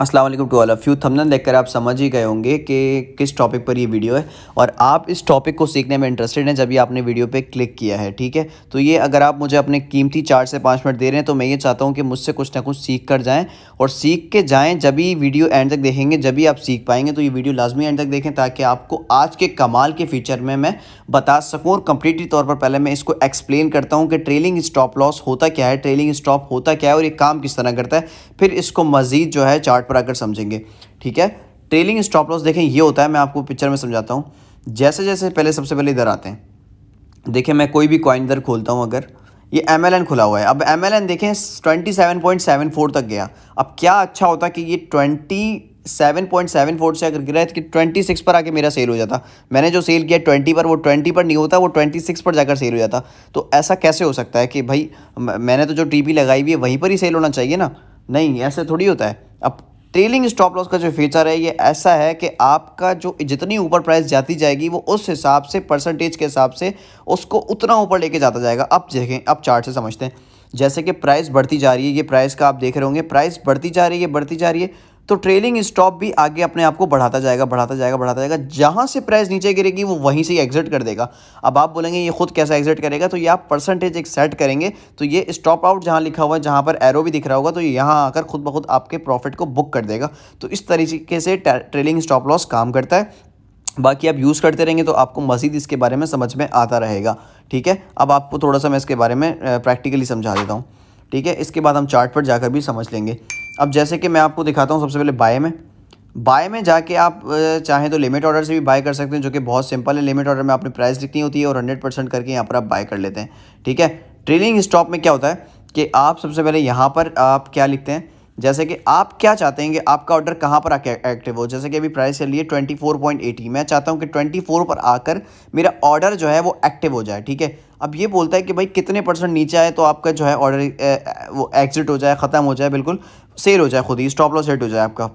अस्सलाम वालेकुम to all of you thumbnail देखकर आप समझ ही गए होंगे कि किस टॉपिक पर ये वीडियो है और आप इस टॉपिक को सीखने में इंटरेस्टेड हैं जब ये आपने वीडियो पे क्लिक किया है ठीक है तो ये अगर आप मुझे अपने कीमती चार से पाँच मिनट दे रहे हैं तो मैं ये चाहता हूँ कि मुझसे कुछ ना कुछ सीख कर जाएँ और सीख के जाएँ जब भी वीडियो एंड तक देखेंगे जब भी आप सीख पाएंगे तो ये वीडियो लाजमी एंड तक देखें ताकि आपको आज के कमाल के फीचर में मैं बता सकूँ और कम्प्लीटली तौर पर पहले मैं इसको एक्सप्लेन करता हूँ कि ट्रेलिंग स्टॉप लॉस होता क्या है ट्रेलिंग स्टॉप होता क्या है और ये काम किस तरह करता है फिर इसको मज़ीद जो है चार्ट पर आकर समझेंगे ठीक है ट्रेलिंग स्टॉप लॉस देखें ये होता है मैं आपको पिक्चर में समझाता हूँ जैसे जैसे पहले सबसे पहले इधर आते हैं देखें मैं कोई भी कॉइन इधर खोलता हूँ अगर ये एम खुला हुआ है अब एम देखें ट्वेंटी सेवन फोर तक गया अब क्या अच्छा होता कि ये twenty seven point seven four से अगर गिरा है तो कि ट्वेंटी सिक्स पर आके मेरा सेल हो जाता मैंने जो सेल किया ट्वेंटी पर वो ट्वेंटी पर नहीं होता वो ट्वेंटी सिक्स पर जाकर सेल हो जाता तो ऐसा कैसे हो सकता है कि भाई मैंने तो जो टीपी लगाई हुई है वहीं पर ही सेल होना चाहिए ना नहीं ऐसे थोड़ी होता है अब ट्रेलिंग स्टॉप लॉस का जो फीचर है ये ऐसा है कि आपका जो जितनी ऊपर प्राइस जाती जाएगी वो उस हिसाब से परसेंटेज के हिसाब से उसको उतना ऊपर लेके जाता जाएगा अब देखें अब चार्ट से समझते हैं जैसे कि प्राइस बढ़ती जा रही है ये प्राइस का आप देख रहे होंगे प्राइस बढ़ती जा रही है बढ़ती जा रही है तो ट्रेलिंग स्टॉप भी आगे अपने आप को बढ़ाता जाएगा बढ़ाता जाएगा बढ़ाता जाएगा जहाँ से प्राइस नीचे गिरेगी वो वहीं से एग्जिट कर देगा अब आप बोलेंगे ये खुद कैसा एग्जिट करेगा तो ये आप परसेंटेज एक सेट करेंगे तो ये स्टॉप आउट जहाँ लिखा हुआ है जहाँ पर एरो भी दिख रहा होगा तो यहाँ आकर खुद ब खुद आपके प्रॉफिट को बुक कर देगा तो इस तरीके से ट्रेलिंग स्टॉप लॉस काम करता है बाकी आप यूज़ करते रहेंगे तो आपको मज़ीद इसके बारे में समझ में आता रहेगा ठीक है अब आपको थोड़ा सा मैं इसके बारे में प्रैक्टिकली समझा देता हूँ ठीक है इसके बाद हम चार्ट पर जाकर भी समझ लेंगे अब जैसे कि मैं आपको दिखाता हूँ सबसे पहले बाय में बाय में जाके आप चाहें तो लिमिट ऑर्डर से भी बाय कर सकते हैं जो कि बहुत सिंपल है लिमिट ऑर्डर में आपने प्राइस लिखनी होती है और हंड्रेड परसेंट करके यहाँ पर आप बाय कर लेते हैं ठीक है ट्रेलिंग स्टॉप में क्या होता है कि आप सबसे पहले यहाँ पर आप क्या लिखते हैं जैसे कि आप क्या चाहते हैं कि आपका ऑर्डर कहाँ पर आके एक्टिव हो जैसे कि अभी प्राइस चल रही है ट्वेंटी फोर पॉइंट एटी मैं चाहता हूँ कि ट्वेंटी फोर पर आकर मेरा ऑर्डर जो है वो एक्टिव हो जाए ठीक है अब ये बोलता है कि भाई कितने परसेंट नीचे आए तो आपका जो है ऑर्डर वो एग्जिट हो जाए ख़त्म हो जाए बिल्कुल सेल हो जाए खुद ही स्टॉप लॉस सेट हो जाए आपका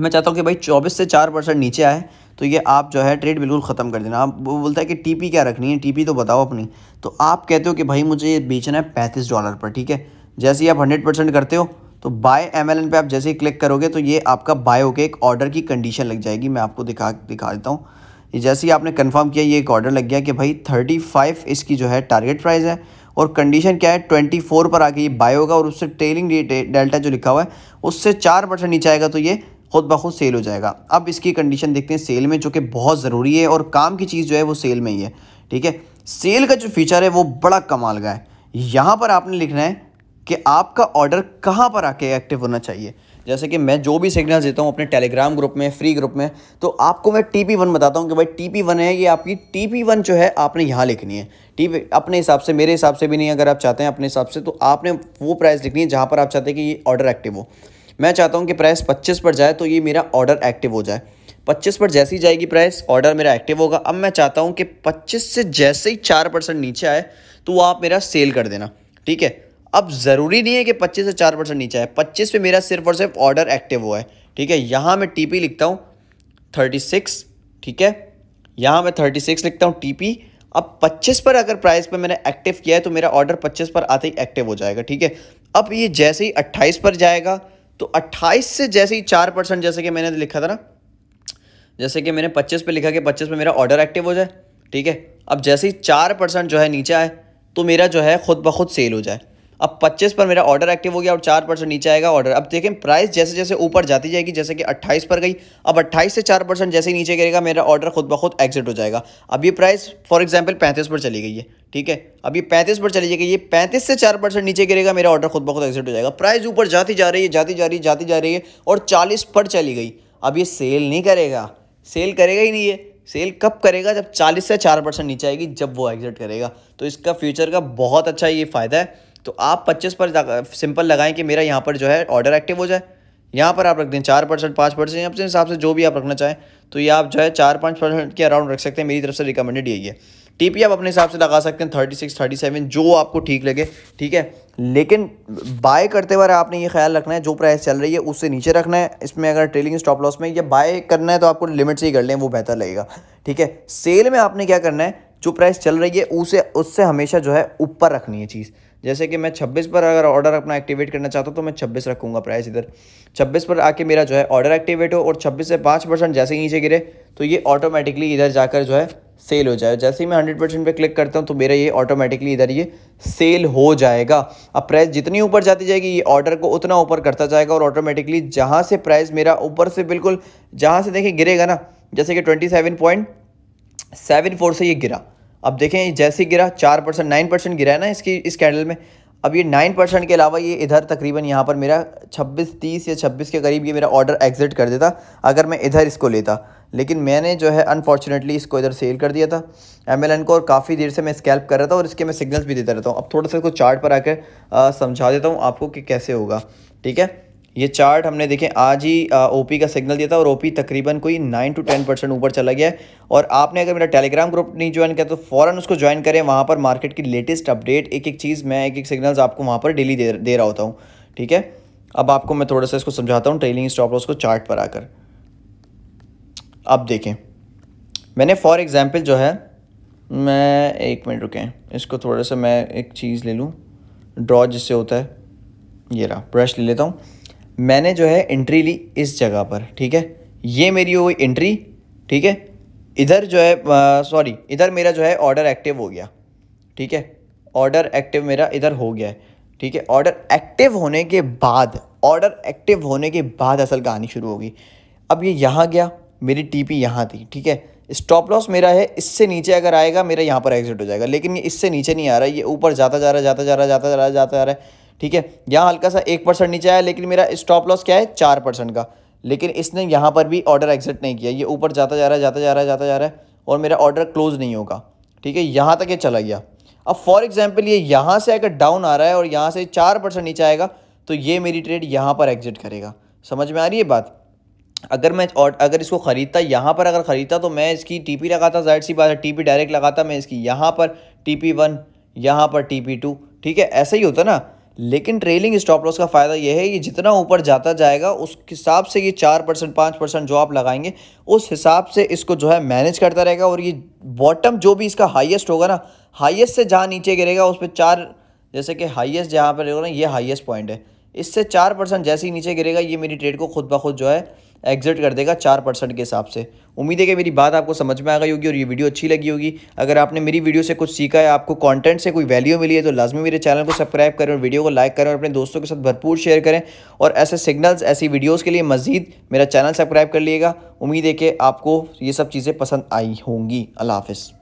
मैं चाहता हूँ कि भाई चौबीस से चार परसेंट नीचे आए तो ये आप जो है ट्रेड बिल्कुल ख़त्म कर देना आप वो बोलता है कि टीपी क्या रखनी है टीपी तो बताओ अपनी तो आप कहते हो कि भाई मुझे ये बेचना है पैंतीस डॉलर पर ठीक है जैसे ही आप हंड्रेड परसेंट करते हो तो बाय एम एल एन पर आप जैसे ही क्लिक करोगे तो ये आपका बाय होके एक ऑर्डर की कंडीशन लग जाएगी मैं आपको दिखा दिखा देता हूँ जैसे ही आपने कन्फर्म किया ये एक ऑर्डर लग गया कि भाई थर्टी फाइव इसकी जो है टारगेट प्राइस है और कंडीशन क्या है ट्वेंटी फोर पर आके ये बाय होगा और उससे ट्रेलिंग डेल्टा eh, जो लिखा हुआ है उससे चार परसेंट नीचे आएगा तो ये खुद ब खुद सेल हो जाएगा अब इसकी कंडीशन देखते हैं सेल में जो कि बहुत ज़रूरी है और काम की चीज़ जो है वो सेल में ही है ठीक है सेल का जो फीचर है वो बड़ा कमाल का है यहाँ पर आपने लिखना है कि आपका ऑर्डर कहाँ पर आके एक्टिव होना चाहिए जैसे कि मैं जो भी सिग्नल देता हूँ अपने टेलीग्राम ग्रुप में फ्री ग्रुप में तो आपको मैं टी पी वन बताता हूँ कि भाई टी पी वन है ये आपकी टी पी वन जो है आपने यहाँ लिखनी है टी पी अपने हिसाब से मेरे हिसाब से भी नहीं अगर आप चाहते हैं अपने हिसाब से तो आपने वो प्राइस लिखनी है जहाँ पर आप चाहते हैं कि ये ऑर्डर एक्टिव हो मैं चाहता हूँ कि प्राइस पच्चीस पर जाए तो ये मेरा ऑर्डर एक्टिव हो जाए पच्चीस पर जैसी जाएगी प्राइस ऑर्डर मेरा एक्टिव होगा अब मैं चाहता हूँ कि पच्चीस से जैसे ही चार परसेंट नीचे आए तो आप मेरा सेल कर देना ठीक है अब ज़रूरी नहीं है कि 25 से 4 परसेंट नीचे है 25 पे मेरा सिर्फ और सिर्फ ऑर्डर एक्टिव हुआ है ठीक है यहाँ मैं टीपी लिखता हूँ 36 ठीक है यहाँ मैं 36 लिखता हूँ टीपी अब 25 पर अगर प्राइस पर मैंने एक्टिव किया है तो मेरा ऑर्डर 25 पर आते ही एक्टिव हो जाएगा ठीक है अब ये जैसे ही अट्ठाईस पर जाएगा तो अट्ठाईस से जैसे ही चार परसेंट जैसे कि मैंने लिखा था ना जैसे कि मैंने पच्चीस पर लिखा कि पच्चीस पर मेरा ऑर्डर एक्टिव हो जाए ठीक है अब जैसे ही चार परसेंट जो है नीचे आए तो मेरा जो है खुद ब खुद सेल हो जाए अब 25 पर मेरा ऑर्डर एक्टिव हो गया और 4 परसेंट नीचे आएगा ऑर्डर अब देखें प्राइस जैसे जैसे ऊपर जाती जाएगी जैसे कि 28 पर गई अब 28 से 4 परसेंट जैसे ही नीचे गिरेगा मेरा ऑर्डर खुद ब खुद एग्जिट हो जाएगा अब ये प्राइस फॉर एग्जाम्पल पैंतीस पर चली गई है ठीक है अब ये पैंतीस पर चली जाएगी ये पैंतीस से चार परसेंट नीचे गिरेगा मेरा ऑर्डर खुद ब खुद एग्जिट हो जाएगा प्राइस ऊपर जाती जा रही है जाती जा रही है जाती जा रही है और चालीस पर चली गई अब ये सेल नहीं करेगा सेल करेगा ही नहीं है सेल कब करेगा जब चालीस से चार परसेंट नीचे आएगी जब वो एग्जिट करेगा तो इसका फ्यूचर का बहुत अच्छा ये फ़ायदा है तो आप पच्चीस पर सिंपल लगाएं कि मेरा यहाँ पर जो है ऑर्डर एक्टिव हो जाए यहाँ पर आप रख दें चार परसेंट पाँच परसेंट अपने हिसाब से जो भी आप रखना चाहें तो ये आप जो है चार पाँच परसेंट के अराउंड रख सकते हैं मेरी तरफ से रिकमेंडेड यही है टीपी आप अपने हिसाब से लगा सकते हैं थर्टी सिक्स थर्टी सेवन जो आपको ठीक लगे ठीक है लेकिन बाय करते वक्त आपने ये ख्याल रखना है जो प्राइस चल रही है उससे नीचे रखना है इसमें अगर ट्रेलिंग स्टॉप लॉस में या बाय करना है तो आपको लिमिट से ही कर लें वो बेहतर लगेगा ठीक है सेल में आपने क्या करना है जो प्राइस चल रही है उसे उससे हमेशा जो है ऊपर रखनी है चीज़ जैसे कि मैं छब्बीस पर अगर ऑर्डर अपना एक्टिवेट करना चाहता हूँ तो मैं छब्बीस रखूँगा प्राइस इधर छब्बीस पर आके मेरा जो है ऑर्डर एक्टिवेट हो और छब्बीस से पाँच परसेंट जैसे ही नीचे गिरे तो ये ऑटोमेटिकली इधर जाकर जो है सेल हो जाए जैसे ही मैं हंड्रेड परसेंट पर क्लिक करता हूँ तो मेरा ये ऑटोमेटिकली इधर ये सेल हो जाएगा अब प्राइस जितनी ऊपर जाती जाएगी ये ऑर्डर को उतना ऊपर करता जाएगा और ऑटोमेटिकली जहाँ से प्राइस मेरा ऊपर से बिल्कुल जहाँ से देखिए गिरेगा ना जैसे कि twenty seven point seven four से ये गिरा अब देखें जैसे गिरा चार परसेंट नाइन परसेंट गिरा है ना इसकी इस कैंडल में अब ये नाइन परसेंट के अलावा ये इधर तकरीबन यहाँ पर मेरा छब्बीस तीस या छब्बीस के करीब ये मेरा ऑर्डर एग्जिट कर देता अगर मैं इधर इसको लेता लेकिन मैंने जो है अनफॉर्चुनेटली इसको इधर सेल कर दिया था एम को और काफ़ी देर से मैं स्कैल्प कर रहा था और इसके मैं सिग्नल्स भी देता रहता हूँ अब थोड़ा सा इसको चार्ट पर आकर समझा देता हूँ आपको कि कैसे होगा ठीक है ये चार्ट हमने देखें आज ही ओपी का सिग्नल दिया था और ओपी तकरीबन कोई नाइन टू टेन परसेंट ऊपर चला गया है और आपने अगर मेरा टेलीग्राम ग्रुप नहीं ज्वाइन किया तो फ़ौरन उसको ज्वाइन करें वहाँ पर मार्केट की लेटेस्ट अपडेट एक एक चीज़ मैं एक एक सिग्नल्स आपको वहाँ पर डेली दे, दे रहा होता हूँ ठीक है अब आपको मैं थोड़ा सा इसको समझाता हूँ ट्रेलिंग स्टॉप लॉस को चार्ट पर आकर अब देखें मैंने फॉर एग्ज़ाम्पल जो है मैं एक मिनट रुकें इसको थोड़ा सा मैं एक चीज़ ले लूँ ड्रॉ जिससे होता है ये रहा ब्रश ले लेता हूँ मैंने जो है एंट्री ली इस जगह पर ठीक है ये मेरी हुई एंट्री ठीक है इधर जो है सॉरी इधर मेरा जो है ऑर्डर एक्टिव हो गया ठीक है ऑर्डर एक्टिव मेरा इधर हो गया है ठीक है ऑर्डर एक्टिव होने के बाद ऑर्डर एक्टिव होने के बाद असल कहानी शुरू होगी अब ये यहाँ गया मेरी टीपी यहाँ थी ठीक है स्टॉप लॉस मेरा है इससे नीचे अगर आएगा मेरा यहाँ पर एग्जिट हो जाएगा लेकिन ये इससे नीचे नहीं आ रहा ये ऊपर जाता जा रहा जाता जा रहा जाता जा रहा जाता जा रहा है ठीक है यहाँ हल्का सा एक परसेंट नीचे आया लेकिन मेरा स्टॉप लॉस क्या है चार परसेंट का लेकिन इसने यहाँ पर भी ऑर्डर एग्जिट नहीं किया ये ऊपर जाता जा रहा है जाता जा रहा है जाता जा रहा है और मेरा ऑर्डर क्लोज नहीं होगा ठीक है यहाँ तक ये चला गया अब फॉर एग्जाम्पल ये यहाँ से अगर डाउन आ रहा है और यहाँ से चार परसेंट नीचे आएगा तो ये मेरी ट्रेड यहाँ पर एग्जिट करेगा समझ में आ रही है बात अगर मैं और अगर इसको ख़रीदता यहाँ पर अगर ख़रीदता तो मैं इसकी टीपी लगाता जाहिर सी बात है टीपी डायरेक्ट लगाता मैं इसकी यहाँ पर टीपी वन यहाँ पर टीपी टू ठीक है ऐसा ही होता ना लेकिन ट्रेलिंग स्टॉप लॉस का फ़ायदा यह है ये जितना ऊपर जाता जाएगा उस हिसाब से ये चार परसेंट पाँच परसेंट जो आप लगाएंगे उस हिसाब से इसको जो है मैनेज करता रहेगा और ये बॉटम जो भी इसका हाईएस्ट होगा ना हाईएस्ट से जहाँ नीचे गिरेगा उस पर चार जैसे कि हाईएस्ट जहाँ पर ना ये हाइएस्ट पॉइंट है इससे चार परसेंट जैसे ही नीचे गिरेगा ये मेरी ट्रेड को खुद ब खुद जो है एग्जिट कर देगा चार परसेंट के हिसाब से उम्मीद है कि मेरी बात आपको समझ में आ गई होगी और ये वीडियो अच्छी लगी होगी अगर आपने मेरी वीडियो से कुछ सीखा है आपको कंटेंट से कोई वैल्यू मिली है तो लाजमी मेरे चैनल को सब्सक्राइब करें और वीडियो को लाइक करें और अपने दोस्तों के साथ भरपूर शेयर करें और ऐसे सिग्नल्स ऐसी वीडियोज़ के लिए मजीद मेरा चैनल सब्सक्राइब कर लिएगा उम्मीद है कि आपको ये सब चीज़ें पसंद आई होंगी अल्लाह हाफिज़